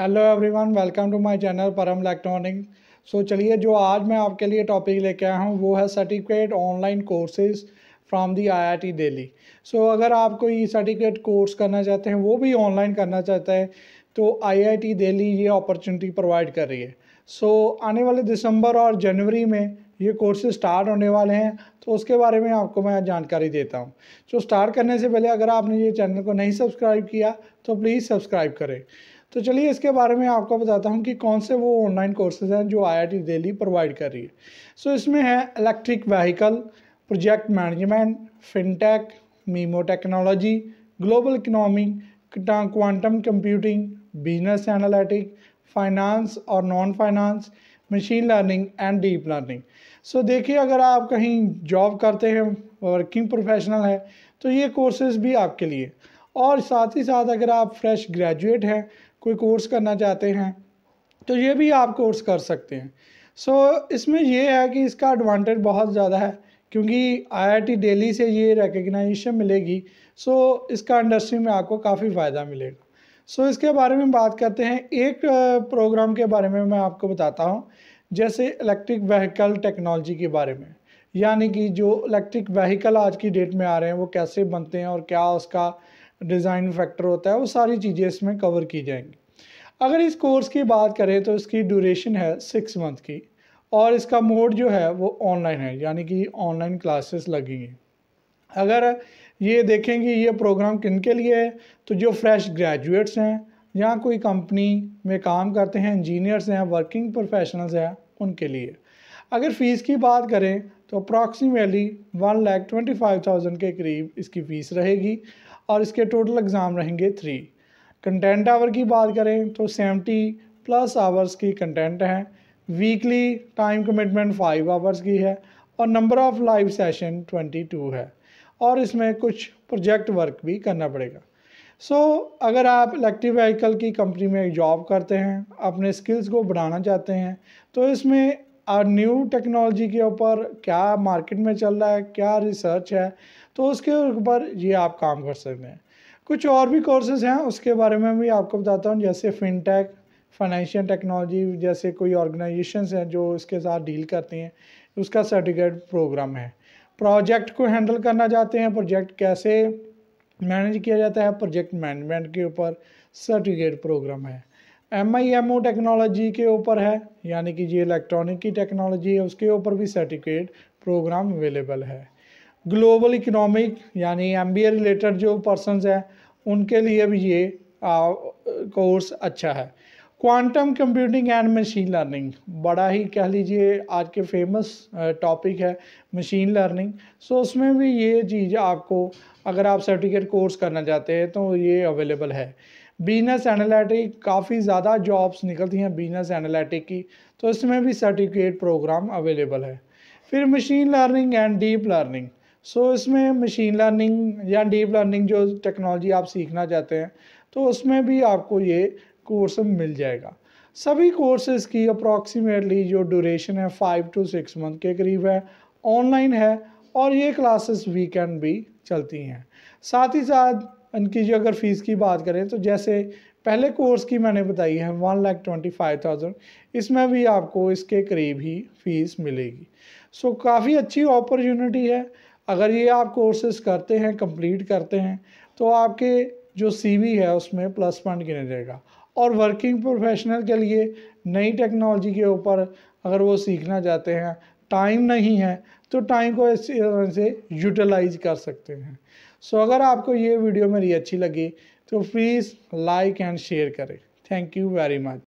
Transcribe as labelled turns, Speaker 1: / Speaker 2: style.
Speaker 1: hello everyone welcome to my channel Param electronic so चलिए जो आज मैं आपके लिए टॉपिक लेके आया हूँ वो है certificate online courses from the IIT Delhi so अगर आप कोई सर्टिफिकेट कोर्स करना चाहते हैं वो भी ऑनलाइन करना चाहते हैं तो आईआईटी दिल्ली ये अपॉर्चुनिटी प्रोवाइड कर रही है सो so, आने वाले दिसंबर और जनवरी में ये कोर्सेज स्टार्ट होने वाले हैं तो उसके बारे में आपको मैं जानकारी देता हूँ तो स्टार्ट करने से पहले अगर आपने ये चैनल को नहीं सब्सक्राइब किया तो प्लीज़ सब्सक्राइब करें तो चलिए इसके बारे में आपको बताता हूँ कि कौन से वो ऑनलाइन कोर्सेज हैं जो आई दिल्ली प्रोवाइड कर रही है सो so, इसमें है electric vehicle project management fintech MIMO technology global economy quantum computing business analytic finance और non finance machine learning and deep learning so देखिए अगर आप कहीं जॉब करते हैं वर्किंग प्रोफेशनल है तो ये कोर्सेज भी आपके लिए और साथ ही साथ अगर आप फ्रेश ग्रेजुएट हैं कोई कोर्स करना चाहते हैं तो ये भी आप कोर्स कर सकते हैं सो so, इसमें यह है कि इसका एडवांटेज बहुत ज़्यादा है क्योंकि आईआईटी दिल्ली से ये रिकग्नाइजेशन मिलेगी सो so, इसका इंडस्ट्री में आपको काफ़ी फ़ायदा मिलेगा सो so, इसके बारे में बात करते हैं एक प्रोग्राम के बारे में मैं आपको बताता हूँ जैसे इलेक्ट्रिक व्हीकल टेक्नोलॉजी के बारे में यानी कि जो इलेक्ट्रिक व्हीकल आज की डेट में आ रहे हैं वो कैसे बनते हैं और क्या उसका डिज़ाइन फैक्टर होता है वो सारी चीज़ें इसमें कवर की जाएंगी अगर इस कोर्स की बात करें तो इसकी ड्यूरेशन है सिक्स मंथ की और इसका मोड जो है वो ऑनलाइन है यानी कि ऑनलाइन क्लासेस लगेंगे अगर ये देखेंगे ये प्रोग्राम किन के लिए है तो जो फ्रेश ग्रेजुएट्स हैं या कोई कंपनी में काम करते हैं इंजीनियर्स हैं वर्किंग प्रोफेशनल्स हैं उनके लिए अगर फ़ीस की बात करें तो approximately one lakh twenty five thousand के करीब इसकी फ़ीस रहेगी और इसके टोटल एग्ज़ाम रहेंगे थ्री कंटेंट आवर की बात करें तो सेवेंटी प्लस आवर्स की कंटेंट हैं weekly time commitment five hours की है और number of live session twenty two है और इसमें कुछ प्रोजेक्ट वर्क भी करना पड़ेगा सो so, अगर आप इलेक्ट्रिक व्हीकल की कंपनी में जॉब करते हैं अपने स्किल्स को बढ़ाना चाहते हैं तो इसमें और न्यू टेक्नोलॉजी के ऊपर क्या मार्केट में चल रहा है क्या रिसर्च है तो उसके ऊपर ये आप काम कर सकते हैं कुछ और भी कोर्सेज हैं उसके बारे में भी आपको बताता हूँ जैसे फिनटेक फाइनेंशियल टेक्नोलॉजी जैसे कोई ऑर्गेनाइजेशन हैं जो इसके साथ डील करती हैं उसका सर्टिफिकेट प्रोग्राम है प्रोजेक्ट को हैंडल करना चाहते हैं प्रोजेक्ट कैसे मैनेज किया जाता है प्रोजेक्ट मैनेजमेंट के ऊपर सर्टिफिकेट प्रोग्राम है M I M O technology के ऊपर है यानी कि ये इलेक्ट्रॉनिक की टेक्नोलॉजी है उसके ऊपर भी सर्टिफिकेट प्रोग्राम अवेलेबल है ग्लोबल इकोनॉमिक यानी एम बी ए रिलेटेड जो पर्सनस हैं उनके लिए भी ये कोर्स अच्छा है quantum computing and machine learning बड़ा ही कह लीजिए आज के फेमस टॉपिक है मशीन लर्निंग सो उसमें भी ये चीज़ आपको अगर आप सर्टिफिकेट कोर्स करना चाहते हैं तो ये अवेलेबल है बिजनेस एनालिटिक काफ़ी ज़्यादा जॉब्स निकलती हैं बिजनेस एनालिटिक की तो इसमें भी सर्टिफिकेट प्रोग्राम अवेलेबल है फिर machine learning and deep learning so इसमें मशीन लर्निंग या डीप लर्निंग जो टेक्नोलॉजी आप सीखना चाहते हैं तो उसमें भी आपको ये कोर्स मिल जाएगा सभी कोर्सेज़ की अप्रॉक्सीमेटली जो ड्यूरेशन है फाइव टू सिक्स मंथ के करीब है ऑनलाइन है और ये क्लासेस वीकेंड भी चलती हैं साथ ही साथ इनकी जो अगर फ़ीस की बात करें तो जैसे पहले कोर्स की मैंने बताई है one lakh twenty five thousand इसमें भी आपको इसके करीब ही फ़ीस मिलेगी सो so, काफ़ी अच्छी अपॉर्चुनिटी है अगर ये आप कोर्सेस करते हैं कंप्लीट करते हैं तो आपके जो सीवी है उसमें प्लस पॉइंट गिने जाएगा और वर्किंग प्रोफेशनल के लिए नई टेक्नोलॉजी के ऊपर अगर वो सीखना चाहते हैं टाइम नहीं है तो टाइम को इस तरह से यूटिलाइज कर सकते हैं सो so, अगर आपको ये वीडियो मेरी अच्छी लगी तो प्लीज़ लाइक एंड शेयर करें थैंक यू वेरी मच